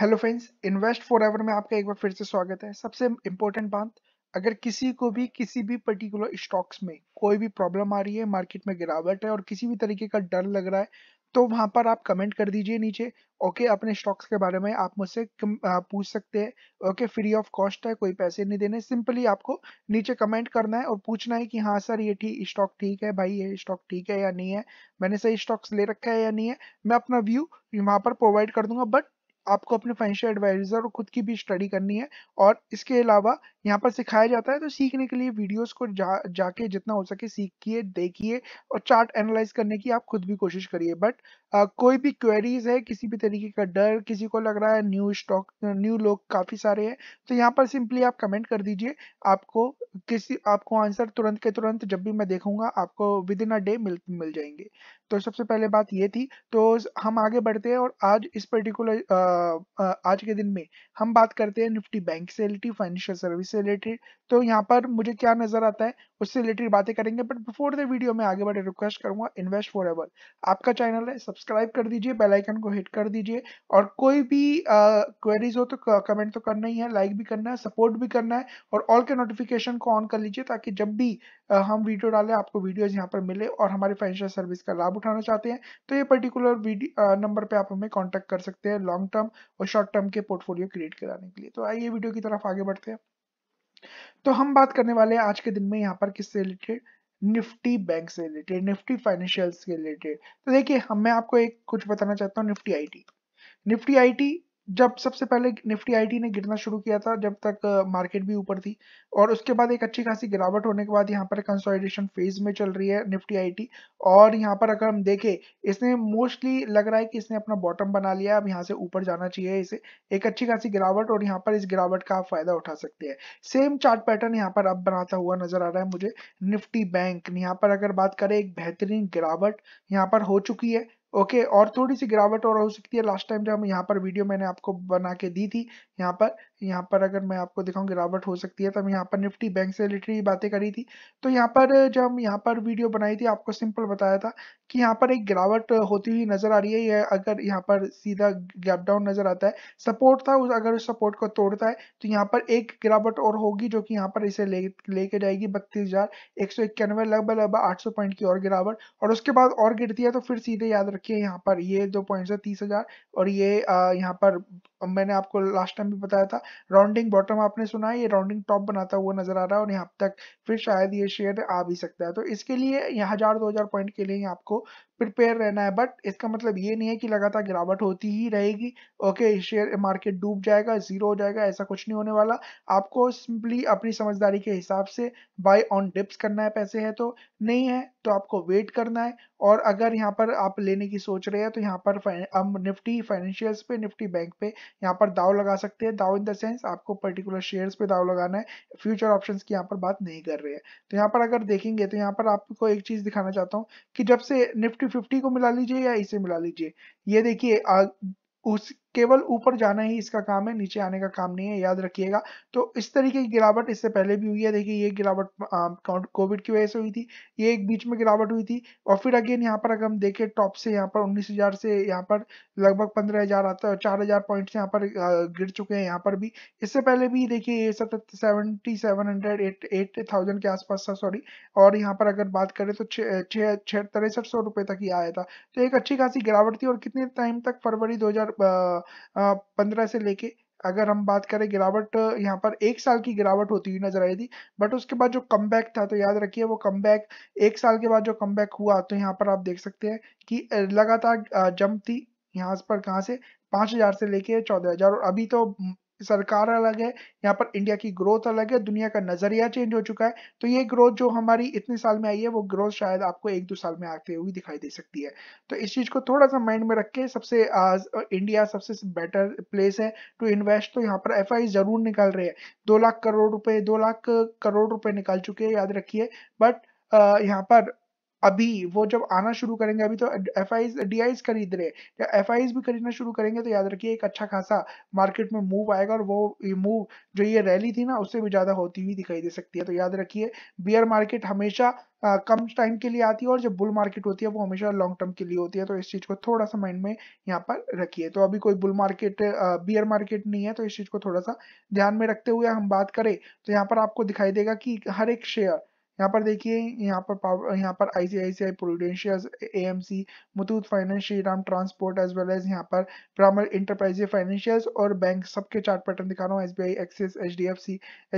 hello friends invest forever में आपका एक बार फिर से स्वागत है सबसे इम्पोर्टेंट बात अगर किसी को भी किसी भी पर्टिकुलर स्टॉक्स में कोई भी प्रॉब्लम आ रही है मार्केट में गिरावट है और किसी भी तरीके का डर लग रहा है तो वहां पर आप कमेंट कर दीजिए नीचे ओके अपने स्टॉक्स के बारे में आप मुझसे पूछ सकते हैं ओके फ्री ऑफ कॉस्ट है कोई पैसे नहीं देने सिंपली आपको नीचे कमेंट करना है और पूछना है कि हाँ सर ये ठीक स्टॉक ठीक है भाई ये स्टॉक ठीक है या नहीं है मैंने सही स्टॉक्स ले रखा है या नहीं है मैं अपना व्यू वहां पर प्रोवाइड कर दूंगा बट आपको अपने फाइनेंशियल एडवाइजर और खुद की भी स्टडी करनी है और इसके अलावा यहाँ पर सिखाया जाता है तो सीखने के लिए वीडियोस को जा जाके जितना हो सके सीखिए देखिए और चार्ट एनालाइज करने की आप खुद भी कोशिश करिए बट आ, कोई भी क्वेरीज है किसी भी तरीके का डर किसी को लग रहा है न्यू स्टॉक न्यू लोग काफ़ी सारे हैं तो यहाँ पर सिंपली आप कमेंट कर दीजिए आपको किसी आपको आंसर तुरंत के तुरंत जब भी मैं देखूंगा आपको with in a day meal मिल जाएंगे तो सबसे पहले बात ये थी तो हम आगे बढ़ते हैं और आज इस पर्टिकुलर आज के दिन में हम बात करते हैं निफ्टी बैंक से एल फाइनेंशियल सर्विसेज उससे रिलेटेड तो यहाँ पर मुझे क्या नजर आता है उससे रिलेटेड बातें करेंगे बट बिफोर द वीडियो में आगे बढ़े रिक्वेस्ट करूंगा इन्वेस्ट फॉर एवर आपका चैनल है सब्सक्राइब कर दीजिए बेल आइकन को हिट कर दीजिए और कोई भी क्वेरीज uh, हो तो कमेंट तो करना ही है लाइक भी करना है सपोर्ट भी करना है और ऑल के नोटिफिकेशन को ऑन कर लीजिए ताकि जब भी uh, हम वीडियो डालें आपको वीडियोज यहाँ पर मिले और हमारे फाइनेंशियल सर्विस का लाभ उठाना चाहते हैं तो ये पर्टिकुलर नंबर पर आप हमें कॉन्टेक्ट कर सकते हैं लॉन्ग टर्म और शॉर्ट टर्म के पोर्टफोलियो क्रिएट कराने के लिए तो आइए वीडियो की तरफ आगे बढ़ते हैं तो हम बात करने वाले हैं आज के दिन में यहाँ पर किससे रिलेटेड निफ्टी बैंक से रिलेटेड निफ्टी फाइनेंशियल से रिलेटेड तो देखिए हम मैं आपको एक कुछ बताना चाहता हूँ निफ्टी आईटी निफ्टी आईटी जब सबसे पहले निफ्टी आईटी ने गिरना शुरू किया था जब तक मार्केट भी ऊपर थी और उसके बाद एक अच्छी खासी गिरावट होने के बाद यहाँ पर कंसोलिडेशन फेज में चल रही है निफ्टी आईटी और यहाँ पर अगर हम देखें इसने मोस्टली लग रहा है कि इसने अपना बॉटम बना लिया अब यहाँ से ऊपर जाना चाहिए इसे एक अच्छी खासी गिरावट और यहाँ पर इस गिरावट का आप फायदा उठा सकते हैं सेम चार्ट पैटर्न यहाँ पर अब बनाता हुआ नजर आ रहा है मुझे निफ्टी बैंक यहाँ पर अगर बात करें एक बेहतरीन गिरावट यहाँ पर हो चुकी है ओके और थोड़ी सी गिरावट और हो सकती है लास्ट टाइम जब हम यहाँ पर वीडियो मैंने आपको बना के दी थी यहाँ पर यहाँ पर अगर मैं आपको दिखाऊं गिरावट हो सकती है तब तो यहाँ पर निफ्टी बैंक से रिलेटेड बातें करी थी तो यहाँ पर जब हम यहाँ पर वीडियो बनाई थी आपको सिंपल बताया था कि यहाँ पर एक गिरावट होती हुई नजर आ रही है या अगर यहाँ पर सीधा गैप डाउन नजर आता है सपोर्ट था उस अगर उस सपोर्ट को तोड़ता है तो यहाँ पर एक गिरावट और होगी जो कि यहाँ पर इसे ले लेके जाएगी बत्तीस हजार एक सौ इक्यानवे लगभग लगभग आठ सौ पॉइंट की और गिरावट और उसके बाद और गिरती है तो फिर सीधे याद रखिए यहाँ पर ये दो पॉइंट है तीस हजार और ये यहाँ पर मैंने आपको लास्ट टाइम भी बताया था राउंडिंग बॉटम आपने सुना है ये राउंडिंग टॉप बनाता हुआ नजर आ रहा है और यहाँ तक फिर शायद ये शेयर आ भी सकता है तो इसके लिए यहाँ हजार दो हजार पॉइंट के लिए आपको प्रिपेयर रहना है बट इसका मतलब ये नहीं है कि लगातार गिरावट होती ही रहेगी ओके शेयर मार्केट डूब जाएगा जीरो हो जाएगा ऐसा कुछ नहीं होने वाला आपको सिंपली अपनी समझदारी के हिसाब से बाय ऑन डिप्स करना है पैसे है तो नहीं है तो आपको वेट करना है और अगर यहाँ पर आप लेने की सोच रहे हैं तो यहाँ पर हम निफ्टी फाइनेंशियल्स पे निफ्टी बैंक पे यहाँ पर दाव लगा सकते हैं दाव इन द सेंस आपको पर्टिकुलर शेयर्स पे दाव लगाना है फ्यूचर ऑप्शंस की यहाँ पर बात नहीं कर रहे हैं तो यहाँ पर अगर देखेंगे तो यहाँ पर आपको एक चीज़ दिखाना चाहता हूँ कि जब से निफ्टी फिफ्टी को मिला लीजिए या इसे मिला लीजिए ये देखिए उस केवल ऊपर जाना ही इसका काम है नीचे आने का काम नहीं है याद रखिएगा तो इस तरीके की गिरावट इससे पहले भी हुई है देखिए ये गिरावट कोविड की वजह से हुई थी ये एक बीच में गिरावट हुई थी और फिर अगेन यहाँ पर अगर हम देखें टॉप से यहाँ पर उन्नीस हजार से यहाँ पर लगभग पंद्रह हजार आता है चार हजार पॉइंट यहाँ पर गिर चुके हैं यहाँ पर भी इससे पहले भी देखिए ये seventy seven hundred eight eight thousand के आसपास था सॉरी और यहाँ पर अगर बात करें तो छह तिरसठ सौ रुपये तक ही आया था तो एक अच्छी खासी गिरावट थी और कितने टाइम तक फरवरी दो हजार पंद्रह से लेके अगर हम बात करें गिरावट यहाँ पर एक साल की गिरावट होती हुई नजर आई थी बट उसके बाद जो कम था तो याद रखिए वो कम एक साल के बाद जो कम हुआ तो यहाँ पर आप देख सकते हैं कि लगातार जंप थी यहाँ पर कहाँ से पांच हजार से लेके चौदह हजार और अभी तो सरकार अलग है यहाँ पर इंडिया की ग्रोथ अलग है दुनिया का नजरिया चेंज हो चुका है तो ये ग्रोथ जो हमारी इतने साल में आई है वो ग्रोथ शायद आपको एक दो साल में आते हुई दिखाई दे सकती है तो इस चीज को थोड़ा सा माइंड में रख के सबसे आज इंडिया सबसे बेटर प्लेस है टू इन्वेस्ट तो यहाँ पर एफ जरूर निकाल रहे हैं दो लाख करोड़ रुपए दो लाख करोड़ रुपए निकाल चुके हैं याद रखिए बट यहाँ पर अभी वो जब आना शुरू करेंगे अभी तो एफ आई डी खरीद रहे जब एफ भी खरीदना शुरू करेंगे तो याद रखिए एक अच्छा खासा मार्केट में मूव आएगा और वो ये मूव जो ये रैली थी ना उससे भी ज्यादा होती हुई दिखाई दे सकती है तो याद रखिए बियर मार्केट हमेशा आ, कम टाइम के लिए आती है और जब बुल मार्केट होती है वो हमेशा लॉन्ग टर्म के लिए होती है तो इस चीज को थोड़ा सा माइंड में यहाँ पर रखिए तो अभी कोई बुल मार्केट बियर मार्केट नहीं है तो इस चीज को थोड़ा सा ध्यान में रखते हुए हम बात करें तो यहाँ पर आपको दिखाई देगा कि हर एक शेयर यहाँ पर देखिए यहाँ पर पावर यहाँ पर ICICI Prudential C Muthoot finance Shri Ram transport as well as यहाँ पर प्रामर इंटरप्राइजे फाइनेंशियल और बैंक सबके चार्ट पैटर्न दिखा रहा हूँ S B I Axis H H D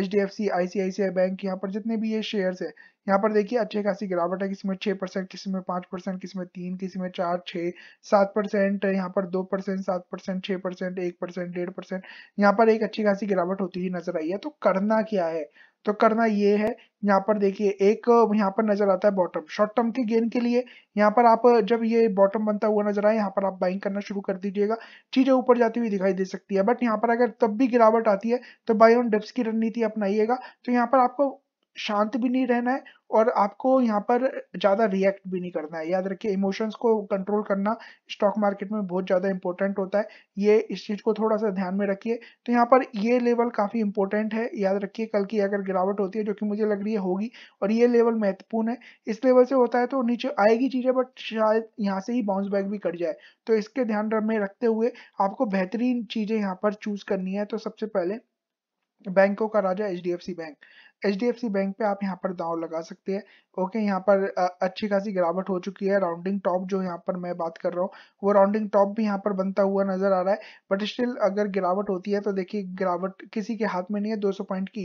D F F C C C I I C I bank यहाँ पर जितने भी ये शेयर्स है यहाँ पर देखिए अच्छे खासी गिरावट है किसी में छः परसेंट किसी में पाँच परसेंट किसी में तीन किसी में चार छः सात परसेंट यहाँ पर दो परसेंट सात परसेंट छः परसेंट एक परसेंट डेढ़ परसेंट यहाँ पर एक अच्छी खासी गिरावट होती हुई नजर आई है तो करना क्या है तो करना ये है यहाँ पर देखिए एक यहाँ पर नजर आता है बॉटम शॉर्ट टर्म के गेन के लिए यहाँ पर आप जब ये बॉटम बनता हुआ नजर आए यहाँ पर आप बाइंग करना शुरू कर दीजिएगा चीजें ऊपर जाती हुई दिखाई दे सकती है बट यहाँ पर अगर तब भी गिरावट आती है तो बाई ऑन डिप्स की रणनीति अपनाइएगा तो यहाँ पर आपको शांत भी नहीं रहना है और आपको यहाँ पर ज़्यादा रिएक्ट भी नहीं करना है याद रखिए इमोशंस को कंट्रोल करना स्टॉक मार्केट में बहुत ज़्यादा इंपॉर्टेंट होता है ये इस चीज़ को थोड़ा सा ध्यान में रखिए तो यहाँ पर ये लेवल काफ़ी इंपॉर्टेंट है याद रखिए कल की अगर गिरावट होती है जो कि मुझे लग रही है होगी और ये लेवल महत्वपूर्ण है इस लेवल से होता है तो नीचे आएगी चीज़ें बट शायद यहाँ से ही बाउंस बैक भी कट जाए तो इसके ध्यान में रखते हुए आपको बेहतरीन चीज़ें यहाँ पर चूज़ करनी है तो सबसे पहले बैंकों का राजा एच बैंक एच बैंक पे आप यहाँ पर दाव लगा सकते हैं ओके यहाँ पर अच्छी खासी गिरावट हो चुकी है राउंडिंग टॉप जो यहाँ पर मैं बात कर रहा हूँ वो राउंडिंग टॉप भी यहाँ पर बनता हुआ नजर आ रहा है बट स्टिल अगर गिरावट होती है तो देखिए गिरावट किसी के हाथ में नहीं है 200 पॉइंट की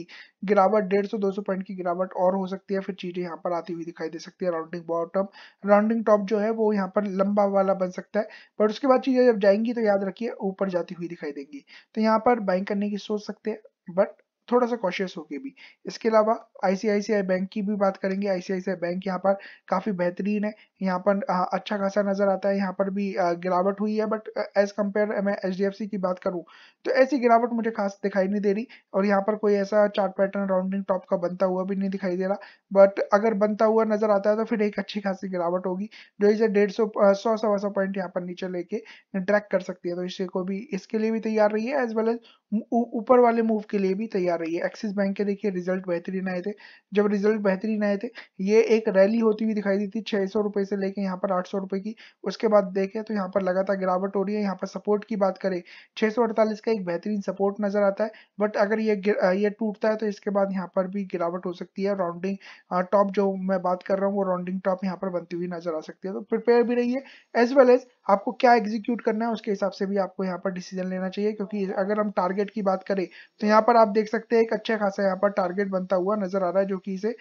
गिरावट डेढ़ सौ पॉइंट की गिरावट और हो सकती है फिर चीजें यहाँ पर आती हुई दिखाई दे सकती है राउंडिंग बॉटम राउंडिंग टॉप जो है वो यहाँ पर लंबा वाला बन सकता है बट उसके बाद चीजें जब जाएंगी तो याद रखिए ऊपर जाती हुई दिखाई देंगी तो यहाँ पर बाइंग करने की सोच सकते हैं but थोड़ा सा कॉशियस होके भी इसके अलावा आईसीआईसीआई बैंक की भी बात करेंगे आईसीआईसीआई बैंक यहाँ पर काफ़ी बेहतरीन है यहाँ पर हाँ, अच्छा खासा नज़र आता है यहाँ पर भी गिरावट हुई है बट एज कम्पेयर मैं एच की बात करूँ तो ऐसी गिरावट मुझे खास दिखाई नहीं दे रही और यहाँ पर कोई ऐसा चार्ट पैटर्न राउंडिंग टॉप का बनता हुआ भी नहीं दिखाई दे रहा बट अगर बनता हुआ नज़र आता है तो फिर एक अच्छी खासी गिरावट होगी जो इसे डेढ़ सौ सौ सवा सौ पॉइंट यहाँ पर नीचे लेके ट्रैक कर सकती है तो इसे को भी इसके लिए भी तैयार रही है एज वेल एज ऊपर वाले मूव के लिए भी तैयार जा रही है एक्सिस बैंक के देखिए रिजल्ट बेहतरीन आए थे जब रिजल्ट बेहतरीन आए थे ये एक रैली होती हुई दिखाई दी थी छः सौ रुपये से लेके यहाँ पर आठ सौ रुपये की उसके बाद देखें तो यहाँ पर लगातार गिरावट हो रही है यहाँ पर सपोर्ट की बात करें छः सौ अड़तालीस का एक बेहतरीन सपोर्ट नजर आता है बट अगर ये ये टूटता है तो इसके बाद यहाँ पर भी गिरावट हो सकती है राउंडिंग टॉप जो मैं बात कर रहा हूँ वो राउंडिंग टॉप यहाँ पर बनती हुई नजर आ सकती है तो प्रिपेयर भी रहिए एज वेल एज आपको क्या एग्जीक्यूट करना है उसके हिसाब से भी आपको यहाँ पर डिसीजन लेना चाहिए क्योंकि अगर हम टारगेट की बात करें तो यहाँ पर आप देख सकते हैं एक अच्छा खासा यहाँ पर टारगेट बनता हुआ नजर आ रहा है जो कि इसे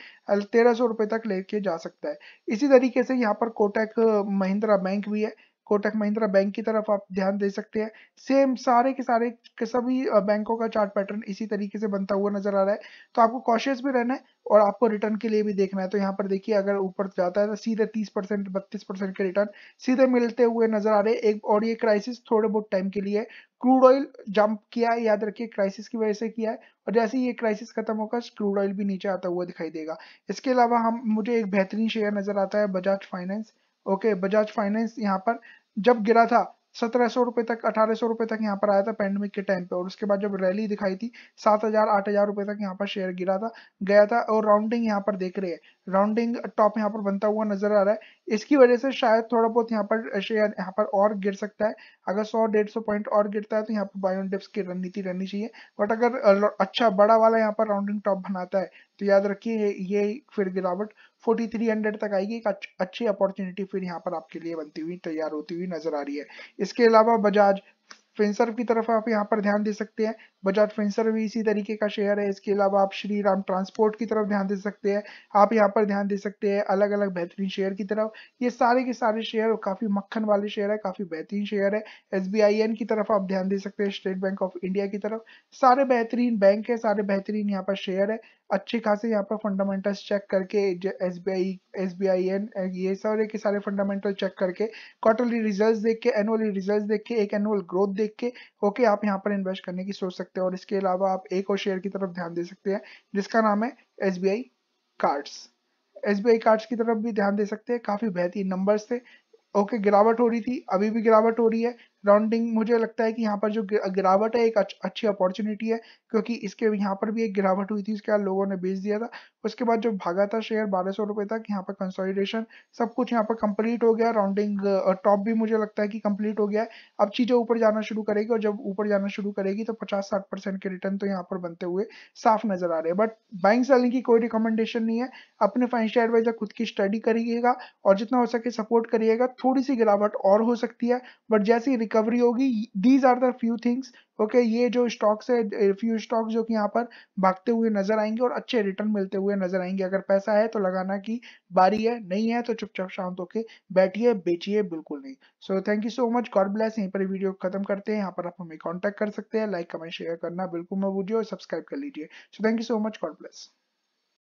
तेरह सौ रुपए तक लेके जा सकता है इसी तरीके से यहाँ पर कोटक महिंद्रा बैंक भी है कोटक महिंद्रा बैंक की तरफ आप ध्यान दे सकते हैं सेम सारे के सारे के सभी बैंकों का चार्ट पैटर्न इसी तरीके से बनता हुआ नजर आ रहा है तो आपको कॉशियस भी रहना है और आपको रिटर्न के लिए भी देखना है तो यहाँ पर देखिए अगर ऊपर जाता है तो सीधे 30 परसेंट बत्तीस परसेंट के रिटर्न सीधे मिलते हुए नजर आ रहे एक और ये क्राइसिस थोड़े बहुत टाइम के लिए क्रूड ऑयल जंप किया है याद रखिए क्राइसिस की वजह से किया है और जैसे ही ये क्राइसिस खत्म होगा क्रूड ऑयल भी नीचे आता हुआ दिखाई देगा इसके अलावा हम मुझे एक बेहतरीन शेयर नजर आता है Bajaj finance okay Bajaj finance यहाँ पर जब गिरा था सत्रह सौ रुपए तक अठारह सौ रुपये तक यहाँ पर आया था पैंडमिक के टाइम पे और उसके बाद जब रैली दिखाई थी सात हजार आठ हजार रुपए तक यहाँ पर शेयर गिरा था गया था और राउंडिंग यहाँ पर देख रहे हैं राउंडिंग टॉप यहाँ पर बनता हुआ नजर आ रहा है इसकी वजह से शायद थोड़ा बहुत यहाँ पर शेयर यहाँ पर और गिर सकता है अगर सौ डेढ़ सौ पॉइंट और गिरता है तो यहाँ पर बायोन डिप्स की रणनीति रहनी चाहिए बट अगर अच्छा बड़ा वाला यहाँ पर राउंडिंग टॉप बनाता है तो याद रखिए ये फिर गिरावट 4300 तक आएगी एक अच्छी अपॉर्चुनिटी फिर यहाँ पर आपके लिए बनती हुई तैयार होती हुई नजर आ रही है इसके अलावा बजाज फेंसर की तरफ आप यहाँ पर ध्यान दे सकते हैं बजाज फेंसर भी इसी तरीके का शेयर है इसके अलावा आप श्री राम ट्रांसपोर्ट की तरफ ध्यान दे सकते हैं आप यहाँ पर ध्यान दे सकते हैं अलग अलग बेहतरीन शेयर की तरफ ये सारे के सारे शेयर काफी मक्खन वाले शेयर है काफी बेहतरीन शेयर है एस की तरफ आप ध्यान दे सकते हैं स्टेट बैंक ऑफ इंडिया की तरफ सारे बेहतरीन बैंक है सारे बेहतरीन यहाँ पर शेयर है अच्छी खासी यहाँ पर फंडामेंटल्स चेक करके S B I S B I N ये सारे के सारे फंडामेंटल चेक करके क्वार्टरली रिजल्ट्स देख के एनुअली रिजल्ट्स देख के एक एनुअल ग्रोथ देख के ओके आप यहाँ पर इन्वेस्ट करने की सोच सकते हैं और इसके अलावा आप एक और शेयर की तरफ ध्यान दे सकते हैं जिसका नाम है S B I cards S B I cards की तरफ भी ध्यान दे सकते हैं काफ़ी बेहतरीन नंबर्स थे ओके गिरावट हो रही थी अभी भी गिरावट हो रही है राउंडिंग मुझे लगता है कि यहाँ पर जो गिरावट है एक अच्छी अपॉर्चुनिटी है क्योंकि इसके यहाँ पर भी एक गिरावट हुई थी इसके लोगों ने बेच दिया था उसके बाद जो भागा था शेयर बारह सौ रुपये तक यहाँ पर कंसोलिडेशन सब कुछ यहाँ पर कंप्लीट हो गया राउंडिंग टॉप भी मुझे लगता है कि कंप्लीट हो गया है अब चीज़ें ऊपर जाना शुरू करेगी और जब ऊपर जाना शुरू करेगी तो पचास साठ परसेंट के रिटर्न तो यहाँ पर बनते हुए साफ नजर आ रहे हैं बट बैंक सेलिंग की कोई रिकमेंडेशन नहीं है अपने फाइनेंशियल एडवाइजर खुद की स्टडी करिएगा और जितना हो सके सपोर्ट करिएगा थोड़ी सी गिरावट और हो सकती है बट जैसे ही रिकवरी होगी these are the few things okay ये जो स्टॉक्स है फ्यू स्टॉक्स जो कि यहाँ पर भागते हुए नजर आएंगे और अच्छे रिटर्न मिलते हुए नजर आएंगे अगर पैसा है तो लगाना की बारी है नहीं है तो चुपचाप शांत होके बैठिए बेचिए बिल्कुल नहीं so thank you so much God bless यहीं पर वीडियो खत्म करते हैं यहाँ पर आप हमें कॉन्टेक्ट कर सकते हैं लाइक कमेंट शेयर करना बिल्कुल मत भूलिए और सब्सक्राइब कर लीजिए so thank you so much God bless